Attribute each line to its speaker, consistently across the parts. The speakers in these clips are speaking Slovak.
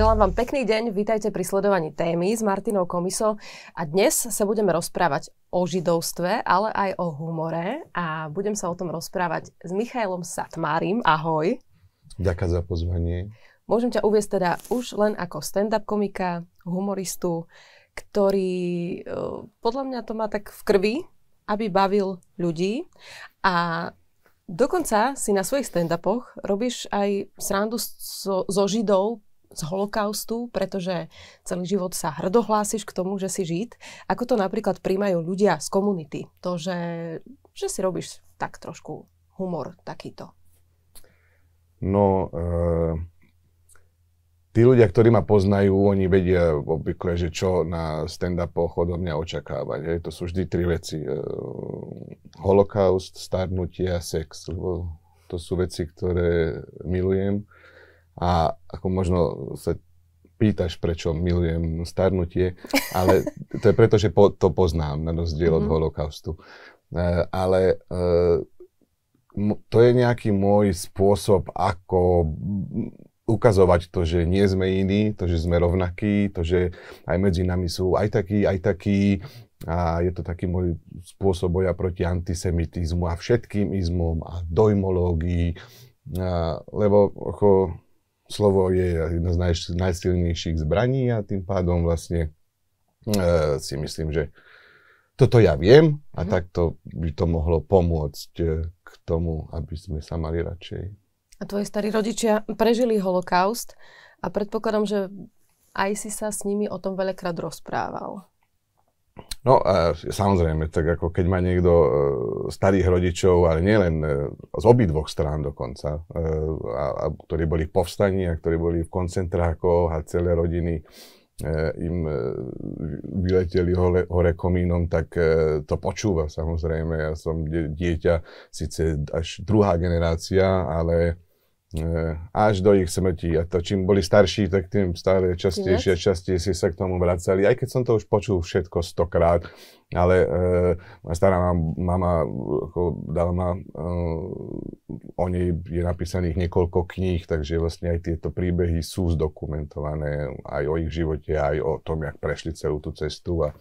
Speaker 1: Želám vám pekný deň, vítajte pri sledovaní témy s Martinou Komiso a dnes sa budeme rozprávať o židovstve, ale aj o humore a budem sa o tom rozprávať s Michailom Satmárim. Ahoj.
Speaker 2: Ďakujem za pozvanie.
Speaker 1: Môžem ťa uviesť teda už len ako stand-up komika, humoristu, ktorý e, podľa mňa to má tak v krvi, aby bavil ľudí a Dokonca si na svojich stand-upoch robíš aj srandu so, so židov z holokaustu, pretože celý život sa hrdohlásiš k tomu, že si žid. Ako to napríklad príjmajú ľudia z komunity? To, že, že si robíš tak trošku humor takýto.
Speaker 2: No, e, tí ľudia, ktorí ma poznajú, oni vedia obvykle, že čo na stand-upoch odo mňa očakávať. Je. To sú vždy tri veci. E, holokaust, starnutie a sex. Lebo to sú veci, ktoré milujem a ako možno sa pýtaš, prečo milujem starnutie, ale to je preto, že po, to poznám, na rozdiel od mm-hmm. holokaustu. E, ale e, to je nejaký môj spôsob, ako ukazovať to, že nie sme iní, to, že sme rovnakí, to, že aj medzi nami sú aj takí, aj takí. A je to taký môj spôsob boja proti antisemitizmu a všetkým izmom a dojmológii. A, e, lebo ako, slovo je jedna z naj, najsilnejších zbraní a tým pádom vlastne e, si myslím, že toto ja viem a mm. takto by to mohlo pomôcť e, k tomu, aby sme sa mali radšej.
Speaker 1: A tvoji starí rodičia prežili holokaust a predpokladám, že aj si sa s nimi o tom veľakrát rozprával.
Speaker 2: No a samozrejme, tak ako keď má niekto e, starých rodičov, ale nielen e, z obidvoch strán dokonca, e, a, a, ktorí boli v povstaní a ktorí boli v koncentrákoch a celé rodiny im vyleteli hore, hore komínom, tak to počúva samozrejme. Ja som dieťa, síce až druhá generácia, ale E, až do ich smrti. A to čím boli starší, tak tým stále častejšie a častejšie sa k tomu vracali. Aj keď som to už počul všetko stokrát, ale e, stará mama, mama ako dala ma, uh, o nej je napísaných niekoľko kníh, takže vlastne aj tieto príbehy sú zdokumentované aj o ich živote, aj o tom, jak prešli celú tú cestu a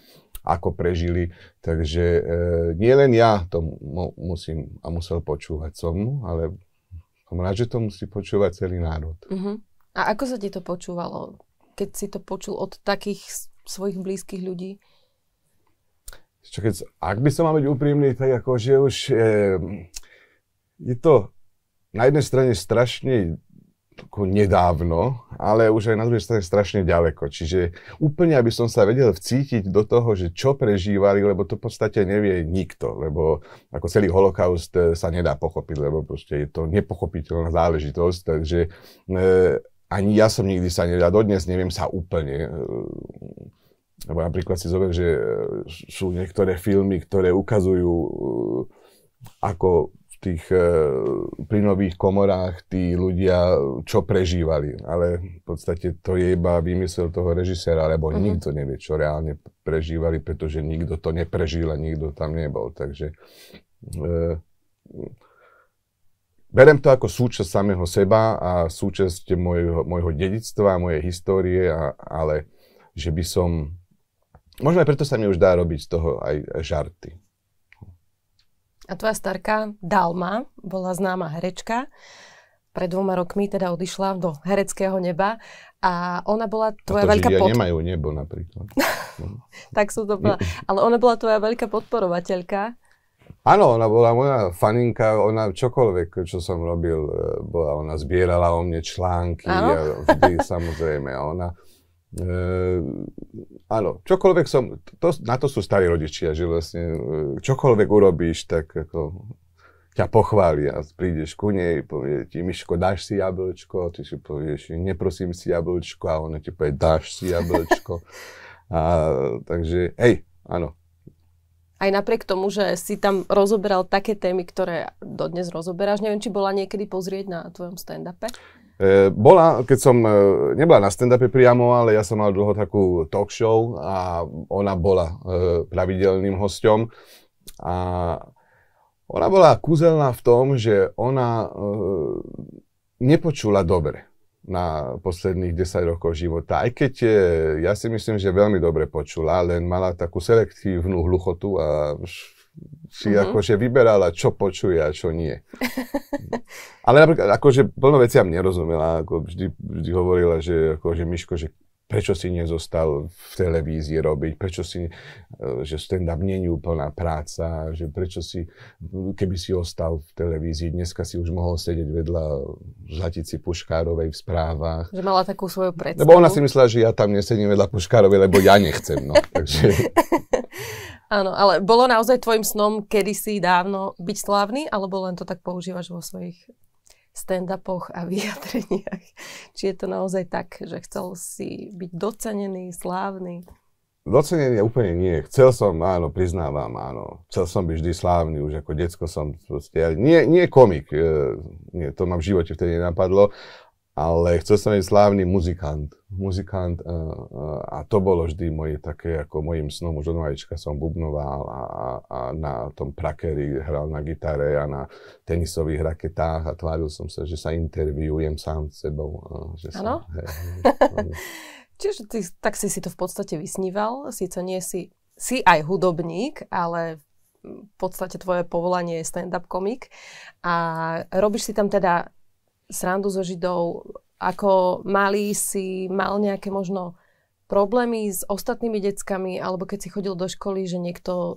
Speaker 2: ako prežili. Takže uh, e, nie len ja to mu, musím a musel počúvať som, ale som rád, že to musí počúvať celý národ. Uh-huh.
Speaker 1: A ako sa ti to počúvalo, keď si to počul od takých svojich blízkych ľudí?
Speaker 2: Čo keď, ak by som mal byť úprimný, tak akože už je, eh, je to na jednej strane strašne nedávno, ale už aj na druhej strane strašne ďaleko. Čiže úplne, aby som sa vedel vcítiť do toho, že čo prežívali, lebo to v podstate nevie nikto, lebo ako celý holokaust e, sa nedá pochopiť, lebo proste je to nepochopiteľná záležitosť, takže e, ani ja som nikdy sa nedá, dodnes neviem sa úplne e, lebo napríklad si zoberiem, že e, sú niektoré filmy, ktoré ukazujú, ako tých e, plynových komorách tí ľudia čo prežívali, ale v podstate to je iba vymysel toho režiséra, lebo uh-huh. nikto nevie, čo reálne prežívali, pretože nikto to neprežil a nikto tam nebol. Takže e, berem to ako súčasť samého seba a súčasť mojho, mojho dedictva, mojej histórie, a, ale že by som... Možno aj preto sa mi už dá robiť z toho aj žarty.
Speaker 1: A tvoja starka Dalma bola známa herečka. Pred dvoma rokmi teda odišla do hereckého neba a ona bola tvoja to, veľká podporovateľka. nemajú
Speaker 2: nebo napríklad.
Speaker 1: tak som to bola. Ale ona bola tvoja veľká podporovateľka.
Speaker 2: Áno, ona bola moja faninka, ona čokoľvek, čo som robil, e, bola, ona zbierala o mne články, a vždy samozrejme, ona Ehm, áno, čokoľvek som, to, na to sú starí rodičia, že vlastne e, čokoľvek urobíš, tak ako ťa a Prídeš ku nej, povie ti, Miško, dáš si jablčko, ty si povieš, neprosím si jablčko a ona ti povie, dáš si jablčko. a, takže, hej, áno,
Speaker 1: aj napriek tomu, že si tam rozoberal také témy, ktoré dodnes rozoberáš. Neviem, či bola niekedy pozrieť na tvojom stand-upe?
Speaker 2: E, bola, keď som, e, nebola na stand-upe priamo, ale ja som mal dlho takú talk show a ona bola e, pravidelným hosťom. A ona bola kúzelná v tom, že ona nepočula dobre na posledných 10 rokov života. Aj keď je, ja si myslím, že veľmi dobre počula, len mala takú selektívnu hluchotu a si mm-hmm. akože vyberala, čo počuje a čo nie. Ale napríklad, akože plno veciam nerozumela, ako vždy, vždy hovorila, že akože Miško, že prečo si nezostal v televízii robiť, prečo si, eh, že stand-up nie je úplná práca, že prečo si, keby si ostal v televízii, dneska si už mohol sedieť vedľa Zlatici Puškárovej v správach.
Speaker 1: Že mala takú svoju predstavu. Lebo ona si
Speaker 2: myslela, že ja tam nesedím vedľa Puškárovej, lebo ja nechcem, no. Takže...
Speaker 1: Áno, ale bolo naozaj tvojim snom kedysi dávno byť slávny, alebo len to tak používaš vo svojich stand-upoch a vyjadreniach. Či je to naozaj tak, že chcel si byť docenený, slávny?
Speaker 2: Docenený úplne nie. Chcel som, áno, priznávam, áno. Chcel som byť vždy slávny, už ako decko som proste, nie, nie komik, e, nie, to ma v živote vtedy nenapadlo, ale chcel som byť slávny muzikant. Muzikant uh, uh, a to bolo vždy moje také, ako mojim snom. Už od malička som bubnoval a, a, a na tom prakeri hral na gitare a na tenisových raketách a tváril som sa, že sa interviujem sám s sebou. Eh, áno?
Speaker 1: Čiže ty, tak si si to v podstate vysníval, síce nie si, si aj hudobník, ale v podstate tvoje povolanie je stand-up komik a robíš si tam teda srandu so Židov, ako malý si mal nejaké možno problémy s ostatnými deckami, alebo keď si chodil do školy, že niekto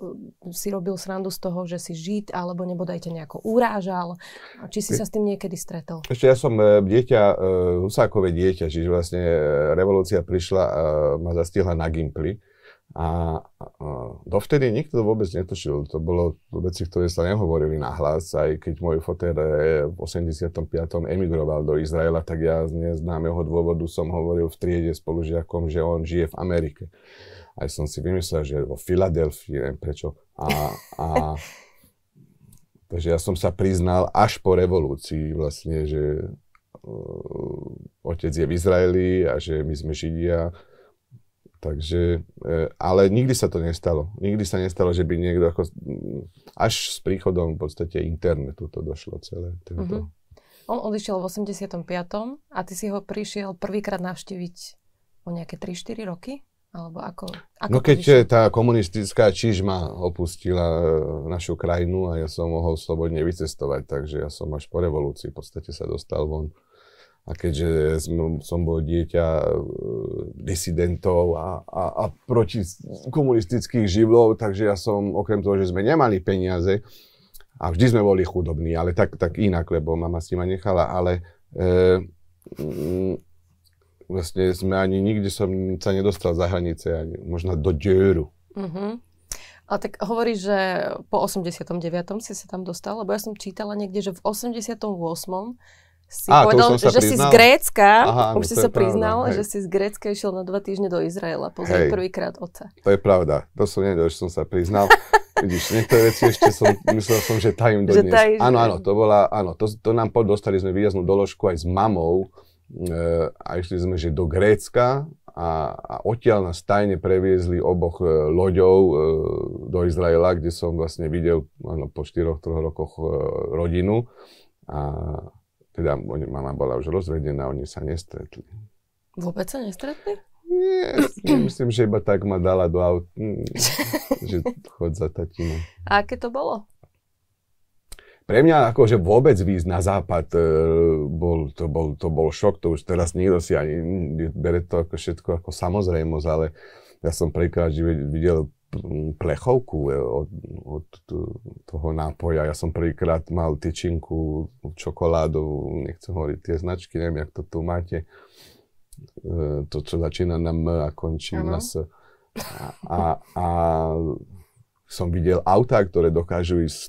Speaker 1: si robil srandu z toho, že si žid, alebo nebodaj ťa nejako urážal. Či si sa s tým niekedy stretol?
Speaker 2: Ešte ja som e, dieťa, e, Husákové dieťa, čiže vlastne e, revolúcia prišla, a ma zastihla na Gimply a, a dovtedy nikto to vôbec netušil. To bolo veci, ktoré sa nehovorili nahlas. Aj keď môj fotér v 85. emigroval do Izraela, tak ja z neznámeho dôvodu som hovoril v triede spolužiakom, že on žije v Amerike. Aj som si vymyslel, že vo Filadelfii, neviem prečo. A, a, takže ja som sa priznal až po revolúcii vlastne, že uh, otec je v Izraeli a že my sme Židia Takže, e, ale nikdy sa to nestalo. Nikdy sa nestalo, že by niekto ako, mm, až s príchodom v podstate internetu to došlo celé. Tento.
Speaker 1: Mm-hmm. On odišiel v 85. a ty si ho prišiel prvýkrát navštíviť o nejaké 3-4 roky? Alebo ako, ako no keď prišiel?
Speaker 2: tá komunistická čižma opustila e, našu krajinu a ja som mohol slobodne vycestovať, takže ja som až po revolúcii v podstate sa dostal von. A keďže som, bol dieťa e, disidentov a, a, a proti komunistických živlov, takže ja som, okrem toho, že sme nemali peniaze, a vždy sme boli chudobní, ale tak, tak inak, lebo mama si ma nechala, ale e, mm, vlastne sme ani nikde som sa nedostal za hranice, ani možno do dieru.
Speaker 1: Uh-huh. Mhm. A tak hovoríš, že po 89. si sa tam dostal, lebo ja som čítala niekde, že v 88 si a, povedal, že priznal? si z Grécka, Aha, už no, si sa priznal, pravda, hej. že si z Grécka išiel na dva týždne do Izraela pozrieť prvýkrát oca.
Speaker 2: To je pravda, to som nevedel, že som sa priznal. Vidíš, niektoré veci ešte som, myslel som, že tajím do dnes. Tajíš, áno, áno, to bola, áno, to, to nám dostali sme výjaznú doložku aj s mamou e, a išli sme, že do Grécka a, a odtiaľ nás tajne previezli oboch e, loďov e, do Izraela, kde som vlastne videl, áno, po 4-3 rokoch e, rodinu a teda oni, mama bola už rozvedená, oni sa nestretli.
Speaker 1: Vôbec sa nestretli? Nie,
Speaker 2: myslím, že iba tak ma dala do auta, mm, že chod za tatinu.
Speaker 1: A aké to bolo?
Speaker 2: Pre mňa akože vôbec výjsť na západ e, bol, to, bol, to bol šok, to už teraz nikto si ani mm, bere to ako všetko ako samozrejmosť, ale ja som prvýkrát videl Mm, plechovku e, od, od toho nápoja. Ja som prvýkrát mal tyčinku čokoládu, nechcem hovoriť tie značky, neviem, jak to tu máte. E, to, čo začína na M a končí ano. na S. A, a, a som videl autá, ktoré dokážu ísť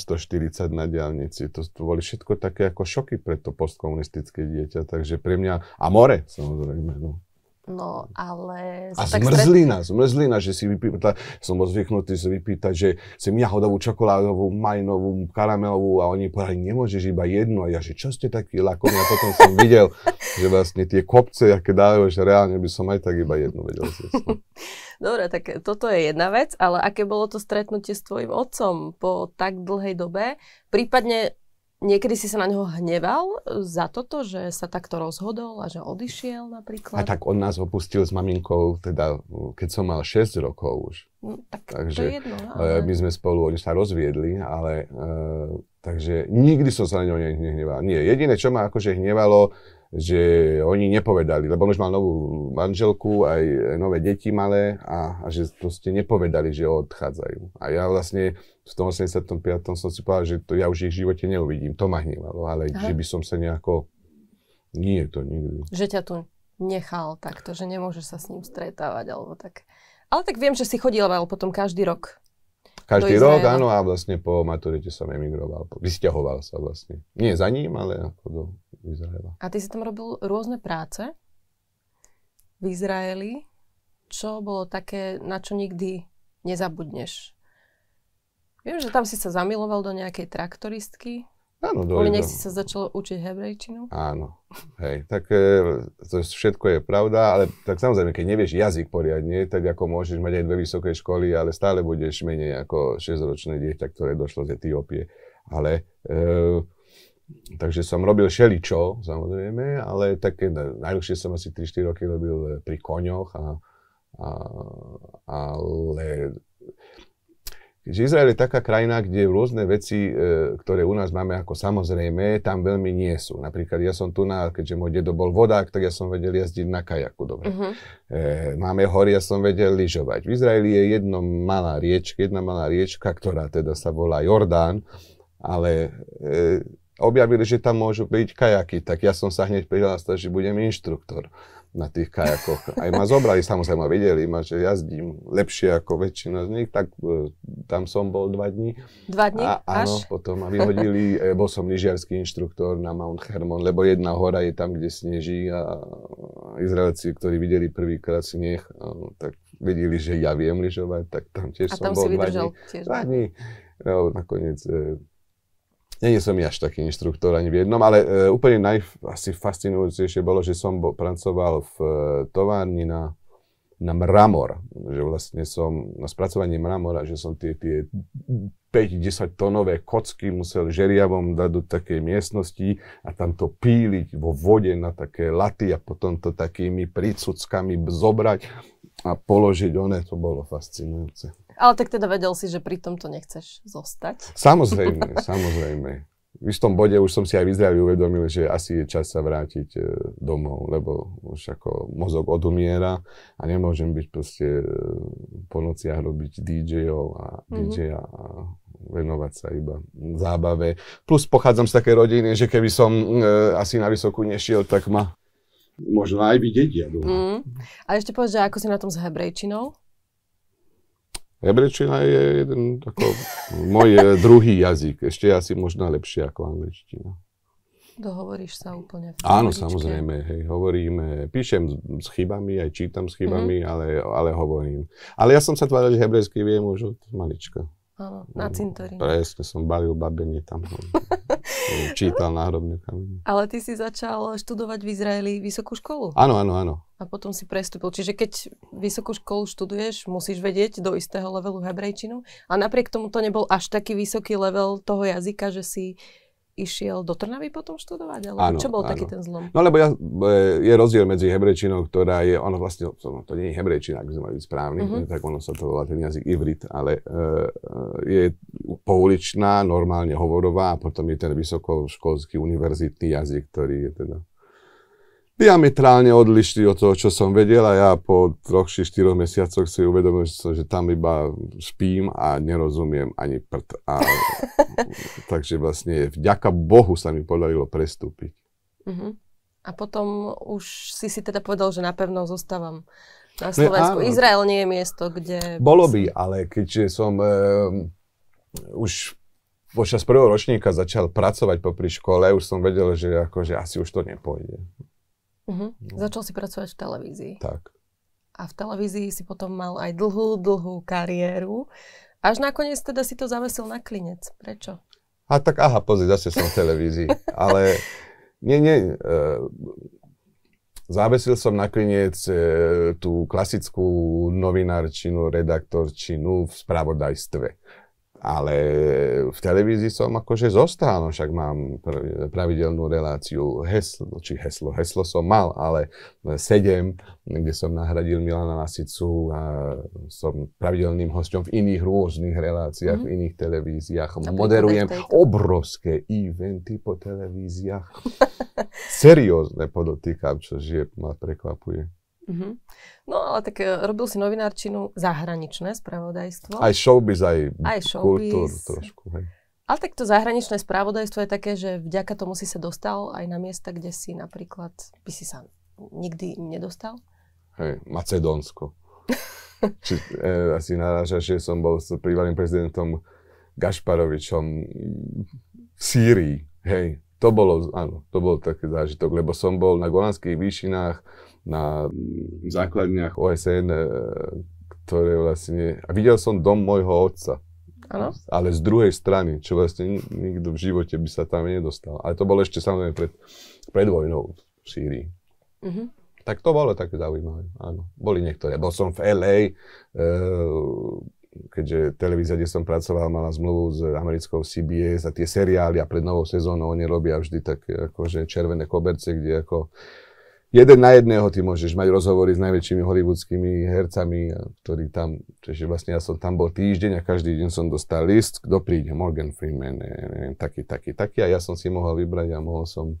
Speaker 2: 130, 140 na diálnici. To, to boli všetko také ako šoky pre to postkomunistické dieťa. Takže pre mňa... A more, samozrejme. No.
Speaker 1: No, mm. ale... A zmrzlina, stret...
Speaker 2: zmrzlina, že si vypýtať, som bol zvyknutý si vypýtať, že chcem jahodovú, čokoládovú, majnovú, karamelovú a oni povedali, nemôžeš iba jednu. A ja, že čo ste taký lakom? A potom som videl, že vlastne tie kopce, aké dávajú, že reálne by som aj tak iba jednu vedel no.
Speaker 1: Dobre, tak toto je jedna vec, ale aké bolo to stretnutie s tvojim otcom po tak dlhej dobe? Prípadne Niekedy si sa na neho hneval za toto, že sa takto rozhodol a že odišiel napríklad? A tak
Speaker 2: on nás opustil s maminkou, teda keď som mal 6 rokov už. No, tak
Speaker 1: takže to je jedno. E, ale... My
Speaker 2: sme spolu, oni sa rozviedli, ale Uh, takže nikdy som sa na neho nehneval. Nie, jediné, čo ma akože hnevalo, že oni nepovedali, lebo on už mal novú manželku, aj nové deti malé a, a že proste nepovedali, že odchádzajú. A ja vlastne v tom 85. som si povedal, že to ja už ich v živote neuvidím, to ma hnevalo, ale Aha. že by som sa nejako... Nie to nikdy. Že
Speaker 1: ťa tu nechal takto, že nemôžeš sa s ním stretávať alebo tak. Ale tak viem, že si chodil potom každý rok
Speaker 2: každý rok, áno, a vlastne po maturite som emigroval, vysťahoval sa vlastne. Nie za ním, ale ako do Izraela.
Speaker 1: A ty si tam robil rôzne práce v Izraeli. Čo bolo také, na čo nikdy nezabudneš? Viem, že tam si sa zamiloval do nejakej traktoristky. Áno, do Kvôli si sa začal učiť hebrejčinu?
Speaker 2: Áno, hej, tak e, to všetko je pravda, ale tak samozrejme, keď nevieš jazyk poriadne, tak ako môžeš mať aj dve vysoké školy, ale stále budeš menej ako 6-ročné dieťa, ktoré došlo z Etiópie. Ale e, Takže som robil šeličo, samozrejme, ale také, najdlhšie som asi 3-4 roky robil pri koňoch, a, a, ale že Izrael je taká krajina, kde rôzne veci, e, ktoré u nás máme ako samozrejme, tam veľmi nie sú. Napríklad ja som tu na, keďže môj dedo bol vodák, tak ja som vedel jazdiť na kajaku dobre. Uh-huh. E, máme hory, ja som vedel lyžovať. V Izraeli je jedno malá riečka, jedna malá riečka, ktorá teda sa volá Jordán, ale e, objavili, že tam môžu byť kajaky, tak ja som sa hneď prihlásil, že budem inštruktor na tých kajakoch. Aj ma zobrali, samozrejme videli ma, že jazdím lepšie ako väčšina z nich, tak e, tam som bol dva dní.
Speaker 1: Dva dní? A, áno, až? potom
Speaker 2: ma vyhodili, e, bol som lyžiarský inštruktor na Mount Hermon, lebo jedna hora je tam, kde sneží a Izraelci, ktorí videli prvýkrát sneh, tak vedeli, že ja viem lyžovať, tak tam tiež a tam som bol si dva dní. Tiež. Dva dní. No, nakoniec e, nie som až taký inštruktor ani v jednom, ale e, úplne naj, asi fascinujúcejšie bolo, že som bo, pracoval v e, továrni na, na mramor. Že vlastne som na spracovanie mramora, že som tie, tie 5-10 tonové kocky musel žeriavom dať do takej miestnosti a tam to píliť vo vode na také laty a potom to takými prícuckami zobrať a položiť. One to bolo fascinujúce.
Speaker 1: Ale tak teda vedel si, že pri tom to nechceš zostať.
Speaker 2: Samozrejme, samozrejme. V istom bode už som si aj v uvedomil, že asi je čas sa vrátiť e, domov, lebo už ako mozog odumiera a nemôžem byť proste e, po nociach robiť DJ-ov a mm-hmm. DJ-a venovať sa iba zábave. Plus pochádzam z takej rodiny, že keby som e, asi na vysokú nešiel, tak ma možno aj vidieť. Ja mm.
Speaker 1: A ešte povedz, že ako si na tom s hebrejčinou?
Speaker 2: Hebrečina je jeden, ako, môj eh, druhý jazyk, ešte asi možno lepšie ako angličtina.
Speaker 1: Dohovoríš sa úplne v Áno, angličke. samozrejme,
Speaker 2: hej, hovorím, eh, píšem s chybami, aj čítam s chybami, mm-hmm. ale, ale hovorím. Ale ja som sa tváril, že hebrejsky viem už od malička.
Speaker 1: Áno, na no, cintoríne.
Speaker 2: Presne, som balil babenie tam. No. čítal náhrobné kamene.
Speaker 1: Ale ty si začal študovať v Izraeli vysokú školu. Áno, áno, áno. A potom si prestúpil. Čiže keď vysokú školu študuješ, musíš vedieť do istého levelu hebrejčinu. A napriek tomu to nebol až taký vysoký level toho jazyka, že si išiel do Trnavy potom študovať? Ale áno, čo bol áno. taký ten zlom? No
Speaker 2: lebo ja, e, je rozdiel medzi hebrejčinou, ktorá je, ono vlastne, to, to nie je hebrejčina, ak by sme mali byť správny, mm-hmm. tak ono sa to volá ten jazyk ivrit, ale uh, je pouličná, normálne hovorová a potom je ten vysokoškolský univerzitný jazyk, ktorý je teda diametrálne odlišný od toho, čo som vedel a ja po troch, či štyroch mesiacoch si uvedomil, že, som, že tam iba spím a nerozumiem ani prd. A, takže vlastne vďaka Bohu sa mi podarilo prestúpiť.
Speaker 1: Uh-huh. A potom už si si teda povedal, že napevno zostávam na Slovensku. Ne, Izrael nie je miesto, kde... Bolo
Speaker 2: by, ale keďže som e, už počas prvého ročníka začal pracovať popri škole, už som vedel, že akože asi už to nepôjde. Uh-huh. No. Začal
Speaker 1: si pracovať v televízii. Tak. A v televízii si potom mal aj dlhú, dlhú kariéru. Až nakoniec teda si to zavesil na klinec. Prečo?
Speaker 2: A tak aha, pozri, zase som v televízii. Ale nie, nie. Uh, zavesil som klinec uh, tú klasickú novinárčinu, redaktorčinu v spravodajstve. Ale v televízii som akože zostal, no však mám pravidelnú reláciu heslo, no či heslo, heslo som mal, ale sedem, kde som nahradil Milana Lasicu a som pravidelným hosťom v iných rôznych reláciách, mm. v iných televíziách. A Moderujem obrovské eventy po televíziách. Seriózne podotýkam, čo je, ma prekvapuje.
Speaker 1: Mm-hmm. No ale tak e, robil si novinárčinu zahraničné spravodajstvo. Aj showbiz, aj, aj showbiz. kultúr trošku. Hej. Ale tak to zahraničné správodajstvo je také, že vďaka tomu si sa dostal aj na miesta, kde si napríklad by si sa nikdy nedostal?
Speaker 2: Hej, Macedónsko. Či, e, asi narážaš, že som bol s prívalým prezidentom Gašparovičom v Sýrii. Hej, to bolo, áno, to bol taký zážitok, lebo som bol na Golanských výšinách, na základniach OSN, e, ktoré vlastne... A videl som dom môjho otca. Ano. Ale z druhej strany, čo vlastne nikto v živote by sa tam nedostal. Ale to bolo ešte samozrejme pred, pred vojnou v Sýrii. Uh-huh. Tak to bolo také zaujímavé, áno. Boli niektoré. Bol som v LA, e, keďže televízia, kde som pracoval, mala zmluvu s americkou CBS a tie seriály a pred novou sezónou oni robia vždy také akože červené koberce, kde ako jeden na jedného ty môžeš mať rozhovory s najväčšími hollywoodskými hercami, ktorí tam, čiže vlastne ja som tam bol týždeň a každý deň som dostal list, kto príde, Morgan Freeman, neviem, taký, taký, taký a ja som si mohol vybrať a mohol som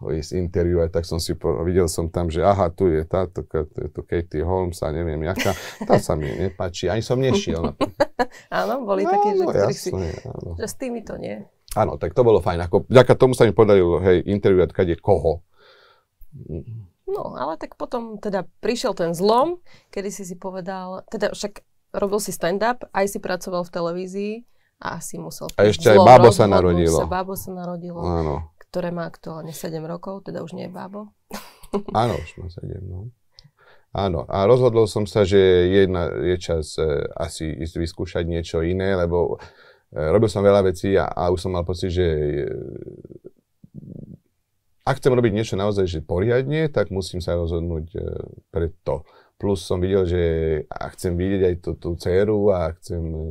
Speaker 2: ho ísť aj tak som si po, videl som tam, že aha, tu je táto, tu je tu Katie Holmes a neviem jaká, tá sa mi nepáči, ani som nešiel.
Speaker 1: áno, boli no, také, že, no, jasné, si, áno. že s to nie.
Speaker 2: Áno, tak to bolo fajn. Ako, vďaka tomu sa mi podarilo, hej, interviu, kade koho
Speaker 1: No, ale tak potom teda prišiel ten zlom, kedy si si povedal, teda však robil si stand-up, aj si pracoval v televízii a asi musel... A ešte aj bábo sa narodilo. Sa, bábo sa narodilo, Áno. ktoré má aktuálne 7 rokov, teda už nie je bábo.
Speaker 2: Áno, už má 7, no. Áno, a rozhodol som sa, že je, na, je čas e, asi ísť vyskúšať niečo iné, lebo e, robil som veľa vecí a, a už som mal pocit, že e, ak chcem robiť niečo naozaj že poriadne, tak musím sa rozhodnúť e, pre to. Plus som videl, že a chcem vidieť aj tú, tú dceru a chcem e,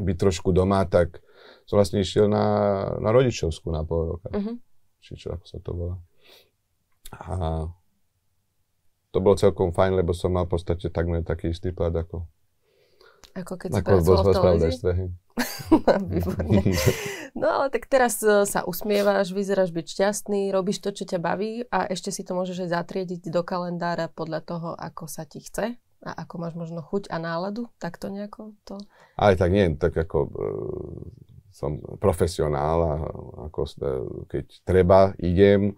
Speaker 2: byť trošku doma, tak som vlastne išiel na, na rodičovskú na pol roka. Uh-huh. Či čo, ako sa to volá. A to bolo celkom fajn, lebo som mal v podstate takmer taký istý plat ako ako keď Ako si v televízii? No,
Speaker 1: no ale tak teraz e, sa usmievaš, vyzeráš byť šťastný, robíš to, čo ťa baví a ešte si to môžeš aj zatriediť do kalendára podľa toho, ako sa ti chce a ako máš možno chuť a náladu, tak to nejako to...
Speaker 2: Aj tak nie, tak ako e, som profesionál a ako e, keď treba, idem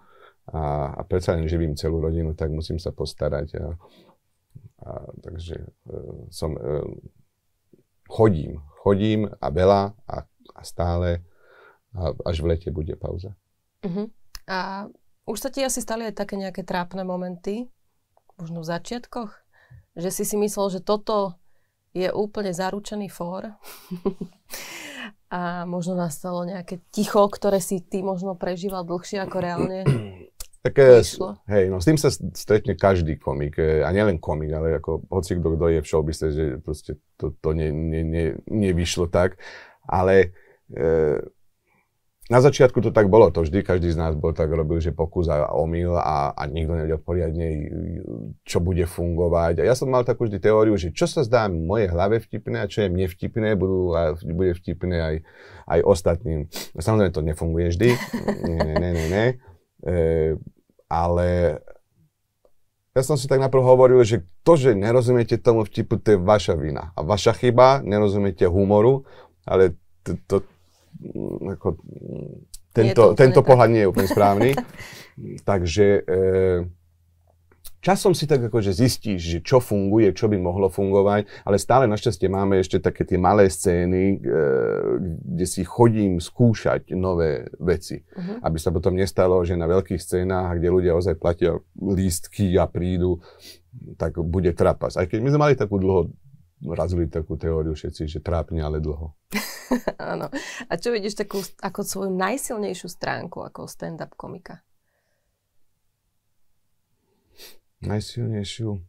Speaker 2: a, a predsa len živím celú rodinu, tak musím sa postarať a, a takže e, som e, chodím, chodím a veľa a, a stále a až v lete bude pauza.
Speaker 1: Uh-huh. A už sa ti asi stali aj také nejaké trápne momenty, možno v začiatkoch, že si si myslel, že toto je úplne zaručený fór a možno nastalo nejaké ticho, ktoré si ty možno prežíval dlhšie ako reálne
Speaker 2: tak hej, no s tým sa stretne každý komik, e, a nielen komik, ale ako hoci kto, kto je v showbise, že proste to, to ne, ne, ne, nevyšlo tak, ale e, na začiatku to tak bolo, to vždy každý z nás bol tak robil, že pokus a omyl a, a nikto nevedel poriadne, čo bude fungovať. A ja som mal takú vždy teóriu, že čo sa zdá mojej hlave vtipné a čo je mne vtipné, budú, a bude vtipné aj, aj ostatným. No, samozrejme to nefunguje vždy, ne, ne, ne, ne. ne. E, ale ja som si tak najprv hovoril, že to, že nerozumiete tomu vtipu, to je vaša vina a vaša chyba, nerozumiete humoru, ale to, mm, mm, to ako, tento, tento pohľad nie je úplne správny. Takže e, Časom si tak akože zistíš, že čo funguje, čo by mohlo fungovať, ale stále našťastie máme ešte také tie malé scény, eh, kde si chodím skúšať nové veci. Uh-huh. Aby sa potom nestalo, že na veľkých scénách, kde ľudia ozaj platia lístky a prídu, tak bude trapas. Aj keď my sme mali takú dlho, razili takú teóriu všetci, že trápne, ale dlho.
Speaker 1: Áno. a čo vidíš takú ako svoju najsilnejšiu stránku ako stand-up komika?
Speaker 2: Najsilnejšiu.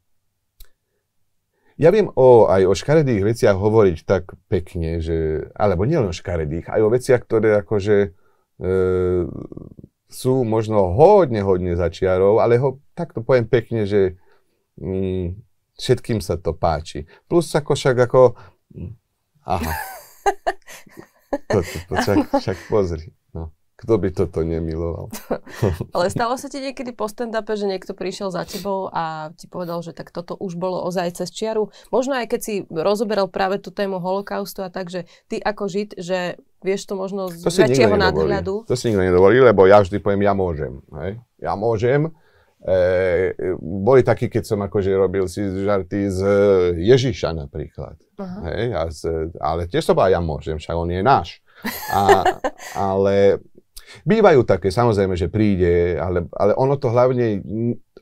Speaker 2: Ja viem o, aj o škaredých veciach hovoriť tak pekne, že, alebo nielen o škaredých, aj o veciach, ktoré akože e, sú možno hodne, hodne začiarov, ale ho takto poviem pekne, že mm, všetkým sa to páči. Plus ako však ako... Aha. To, to, to, však, však pozri. Kto by toto nemiloval?
Speaker 1: Ale stalo sa ti niekedy po stand že niekto prišiel za tebou a ti povedal, že tak toto už bolo ozaj cez čiaru. Možno aj keď si rozoberal práve tú tému holokaustu a tak, že ty ako žid, že vieš to možno z to väčšieho nadhľadu.
Speaker 2: To si nikto nedovolí, lebo ja vždy poviem, ja môžem. Hej? Ja môžem. E, boli takí, keď som akože robil si žarty z e, Ježiša napríklad. Hej? A z, ale tiež to bola, ja môžem, však on je náš. A, ale Bývajú také, samozrejme, že príde, ale, ale ono to hlavne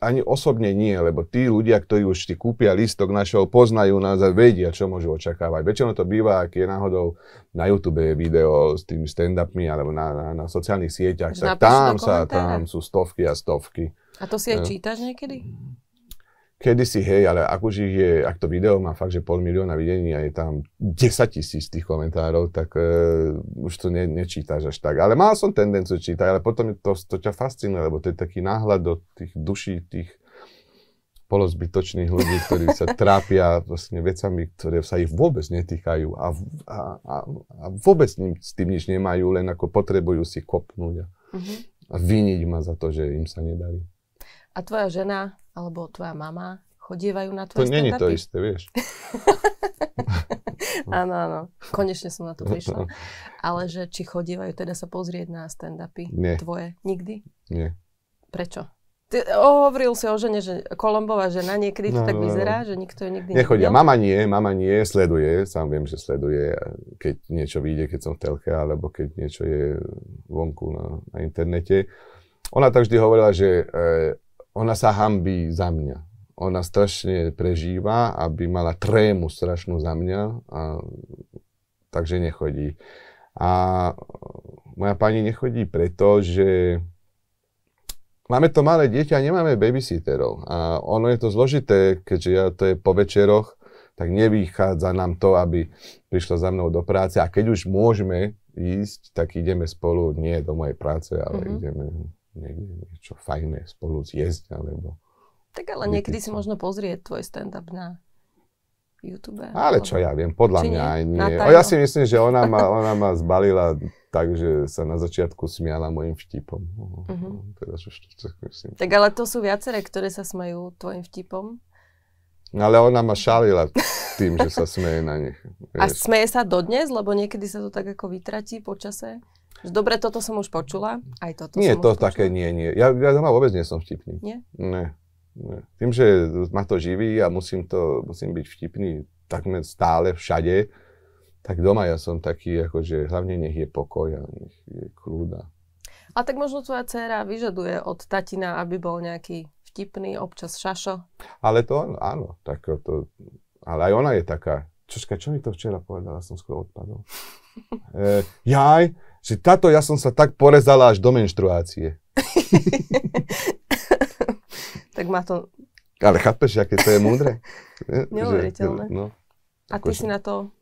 Speaker 2: ani osobne nie, lebo tí ľudia, ktorí už ti kúpia listok, našou, poznajú nás a vedia, čo môžu očakávať. Väčšinou to býva, ak je náhodou na YouTube video s tými stand-upmi alebo na, na, na sociálnych sieťach, tak tam, sa, tam sú stovky a stovky. A to si aj e,
Speaker 1: čítaš niekedy?
Speaker 2: Kedysi, hej, ale ak už je, ak to video má fakt, že pol milióna videní a je tam 10 tisíc tých komentárov, tak uh, už to ne, nečítaš až tak. Ale mal som tendenciu čítať, ale potom to, to ťa fascinuje, lebo to je taký náhľad do tých duší, tých polozbytočných ľudí, ktorí sa trápia vlastne vecami, ktoré sa ich vôbec netýkajú a, a, a, a vôbec s tým nič nemajú, len ako potrebujú si kopnúť a, mm-hmm. a viniť ma za to, že im sa nedarí.
Speaker 1: A tvoja žena alebo tvoja mama chodievajú na tvoje To není to isté, vieš. áno, áno. Konečne som na to prišla. Ale že či chodievajú teda sa pozrieť na stand-upy Nie. tvoje? Nikdy? Nie. Prečo? Ty, hovoril si o žene, že Kolombová žena niekedy to no, tak vyzerá, no, no. že nikto ju nikdy Nechodia. Nevidel. Mama
Speaker 2: nie, mama nie, sleduje, sám viem, že sleduje, keď niečo vyjde, keď som v telke, alebo keď niečo je vonku na, na internete. Ona tak vždy hovorila, že e, ona sa hambí za mňa. Ona strašne prežíva, aby mala trému strašnú za mňa, a, takže nechodí. A moja pani nechodí preto, že máme to malé dieťa a nemáme babysitterov. A ono je to zložité, keďže ja to je po večeroch, tak nevychádza nám to, aby prišla za mnou do práce. A keď už môžeme ísť, tak ideme spolu nie do mojej práce, ale mm-hmm. ideme niekde niečo fajné spolu zjesť, alebo...
Speaker 1: Tak ale niekedy si možno pozrieť tvoj stand-up na YouTube. Ale čo ja viem, podľa mňa nie, aj nie. O, ja si
Speaker 2: myslím, že ona ma, ona ma zbalila tak, že sa na začiatku smiala mojim vtipom. Uh-huh. Teraz už to, tak myslím. Tak
Speaker 1: ale to sú viaceré, ktoré sa smejú tvojim vtipom.
Speaker 2: No, ale ona ma šalila tým, že sa smeje na nich. A
Speaker 1: smeje sa dodnes? Lebo niekedy sa to tak ako vytratí počase? Že Dobre, toto som už počula, aj toto Nie, som to už
Speaker 2: také počula. nie, nie. Ja, ja doma vôbec nie som vtipný. Nie? Nie. nie. Tým, že ma to živí a musím, to, musím byť vtipný takmer stále, všade, tak doma ja som taký, akože hlavne nech je pokoj a nech je krúda.
Speaker 1: A tak možno tvoja dcéra vyžaduje od tatina, aby bol nejaký vtipný, občas šašo.
Speaker 2: Ale to áno, tak to, ale aj ona je taká, Čočka, čo mi to včera povedala, som skoro odpadol. E, jaj, že táto ja som sa tak porezala až do menštruácie. tak má to... Ale chápeš, aké to je múdre? Neuveriteľné. No, a ty si
Speaker 1: na to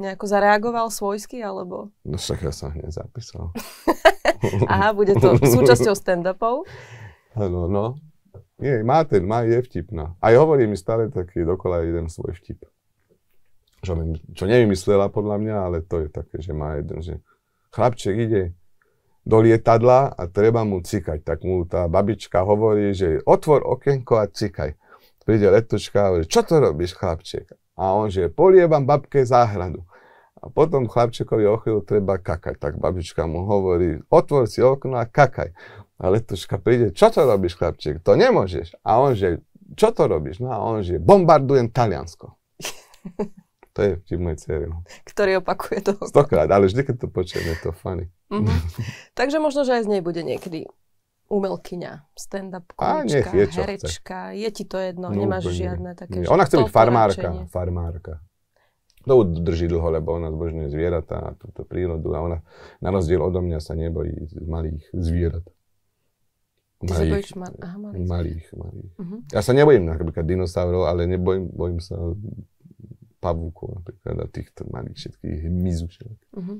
Speaker 1: nejako zareagoval svojsky, alebo?
Speaker 2: No však ja som hneď zapísal. Aha, bude to súčasťou
Speaker 1: stand-upov?
Speaker 2: Áno, no. Nie, má ten, má, je vtipná. No. Aj hovorí mi stále taký dokola jeden svoj vtip. Čo, čo nevymyslela podľa mňa, ale to je také, že má jeden, že chlapček ide do lietadla a treba mu cikať. Tak mu tá babička hovorí, že otvor okienko a cikaj. Príde letučka a hovorí, čo to robíš, chlapček? A on, že polievam babke záhradu. A potom chlapčekovi o chvíľu treba kakať. Tak babička mu hovorí, otvor si okno a kakaj. A letuška príde, čo to robíš, chlapček? To nemôžeš. A on, že čo to robíš? No a on, že bombardujem Taliansko. To je vtip mojej cery. No.
Speaker 1: Ktorý opakuje to. Stokrát,
Speaker 2: ale vždy, keď to počujem, je to funny.
Speaker 1: Mm-hmm. Takže možno, že aj z nej bude niekedy umelkyňa, stand-up komička, je, herečka, je ti to jedno, no, nemáš úplne. žiadne také... Nie. Ona chce byť farmárka, Poračenie.
Speaker 2: farmárka. To no, drží dlho, lebo ona zbožňuje zvieratá a túto prírodu a ona na rozdiel odo mňa sa nebojí malých zvierat. Ty malých, sa bojíš ma- aha, malých. malých, malých. Uh-huh. Ja sa nebojím napríklad dinosaurov, ale nebojím bojím sa pavúkov napríklad a týchto malých všetkých mizušiek.
Speaker 1: Uh-huh. Mhm.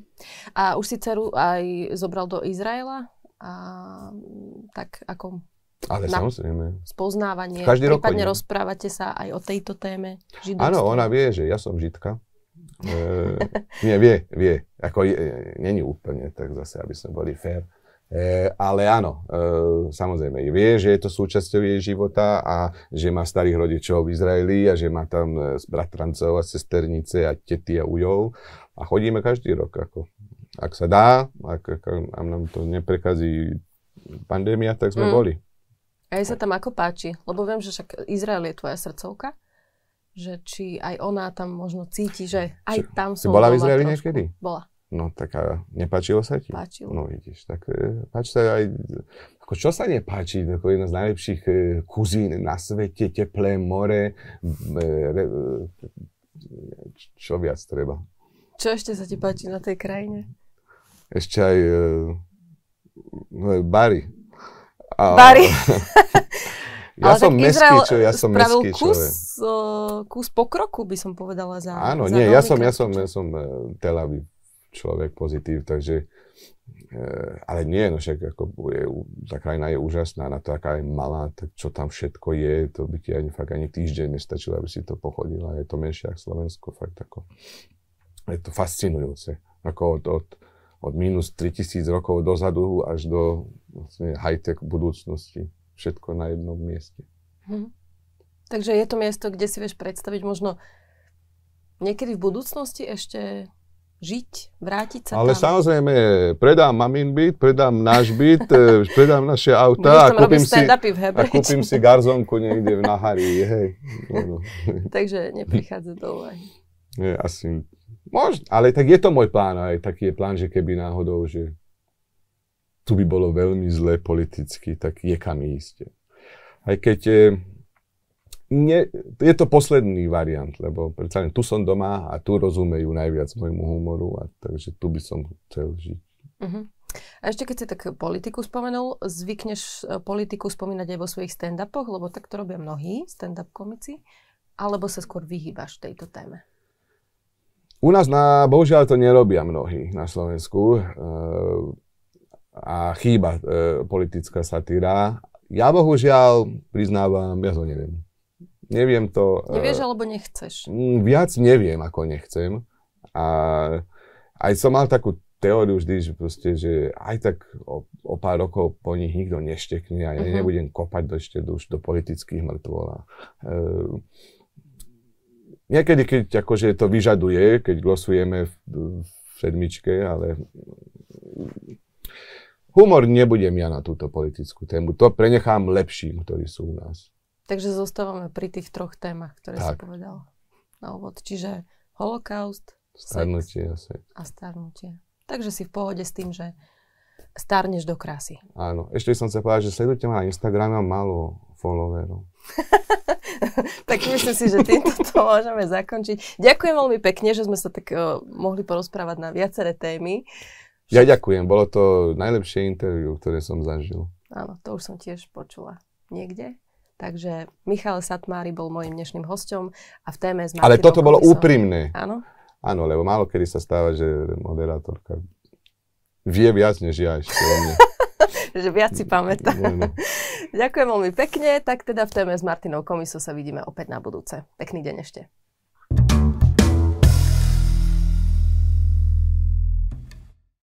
Speaker 1: A už si dceru aj zobral do Izraela? A, tak ako ale na samozrejme. Spoznávanie, Každý prípadne rok rozprávate sa aj o tejto téme židovskej. Áno, ona
Speaker 2: vie, že ja som židka. E, nie, vie, vie. Ako je, e, není úplne, tak zase, aby sme boli fér. E, ale áno, e, samozrejme, vie, že je to súčasťou jej života a že má starých rodičov v Izraeli a že má tam eh, bratrancov a sesternice a tety a ujov. A chodíme každý rok, ako, ak sa dá, ak, ak, ak nám to neprekazí pandémia, tak sme mm. boli.
Speaker 1: A jej sa tam ako páči? Lebo viem, že však Izrael je tvoja srdcovka, že či aj ona tam možno cíti, že aj tam som Ty bola v Izraeli niekedy? Bola.
Speaker 2: No tak a nepáčilo sa ti? Páčilo. No vidíš, tak e, páči sa aj, ako čo sa nepáči, ako jedna z najlepších e, kuzín na svete, teplé more, e, čo viac treba.
Speaker 1: Čo ešte sa ti páči na tej krajine?
Speaker 2: Ešte aj no, bary. A, bary. ja Ale som meský, čo, ja som meský kus,
Speaker 1: človek. kus pokroku, by som povedala za Áno, za nie, ja som, ja
Speaker 2: som, ja som Tel Aviv človek pozitív, takže e, ale nie, no však ako je, tá krajina je úžasná, na to, aká je malá, tak čo tam všetko je, to by ti ani fakt ani týždeň nestačilo, aby si to pochodila. Je to menšie ako Slovensko, fakt ako, je to fascinujúce. Ako od, od, od minus 3000 rokov dozadu až do vlastne high-tech budúcnosti. Všetko na jednom mieste.
Speaker 1: Hm. Takže je to miesto, kde si vieš predstaviť možno niekedy v budúcnosti ešte žiť, vrátiť sa Ale tam.
Speaker 2: samozrejme, predám mamin byt, predám náš byt, eh, predám naše auta a kúpim, si, a kúpim si garzonku niekde v Nahari. Hej.
Speaker 1: Takže neprichádza do úvahy.
Speaker 2: Nie, asi, možno, ale tak je to môj plán aj taký je plán, že keby náhodou, že tu by bolo veľmi zle politicky, tak je kam ísť. Aj keď eh, nie, je to posledný variant, lebo predsa tu som doma a tu rozumejú najviac môjmu humoru, a takže tu by som chcel žiť.
Speaker 1: Uh-huh. A ešte keď si tak politiku spomenul, zvykneš e, politiku spomínať aj vo svojich stand-upoch, lebo tak to robia mnohí stand-up komici, alebo sa skôr vyhýbaš tejto téme?
Speaker 2: U nás na, bohužiaľ to nerobia mnohí na Slovensku e, a chýba e, politická satíra. Ja bohužiaľ priznávam, ja to neviem neviem to... E, Nevieš
Speaker 1: alebo nechceš?
Speaker 2: Viac neviem, ako nechcem. A aj som mal takú teóriu vždy, že proste, že aj tak o, o pár rokov po nich nikto neštekne a ja uh-huh. Mhm. nebudem kopať do, ešte do, do politických mŕtvol. A, e, niekedy, keď akože to vyžaduje, keď glosujeme v, v sedmičke, ale humor nebudem ja na túto politickú tému. To prenechám lepším, ktorí sú u nás.
Speaker 1: Takže zostávame pri tých troch témach, ktoré tak. si povedal na úvod. Čiže holokaust, starnutie sex a, sex. a starnutie. Takže si v pohode s tým, že starneš do krásy.
Speaker 2: Áno. Ešte som chcel povedať, že sledujte ma na Instagrame, mám malo followerov.
Speaker 1: tak myslím si, že týmto to môžeme zakončiť. Ďakujem veľmi pekne, že sme sa tak uh, mohli porozprávať na viaceré témy.
Speaker 2: Ja ďakujem, bolo to najlepšie interviu, ktoré som zažil.
Speaker 1: Áno, to už som tiež počula niekde. Takže Michal Satmári bol môjim dnešným hosťom a v téme sme... Ale toto bolo úprimné. Áno.
Speaker 2: Áno, lebo málo kedy sa stáva, že moderátorka vie viac, než ja ešte o mne.
Speaker 1: že viac si pamätá. No, no. Ďakujem veľmi pekne, tak teda v téme s Martinou Komisou sa vidíme opäť na budúce. Pekný deň ešte.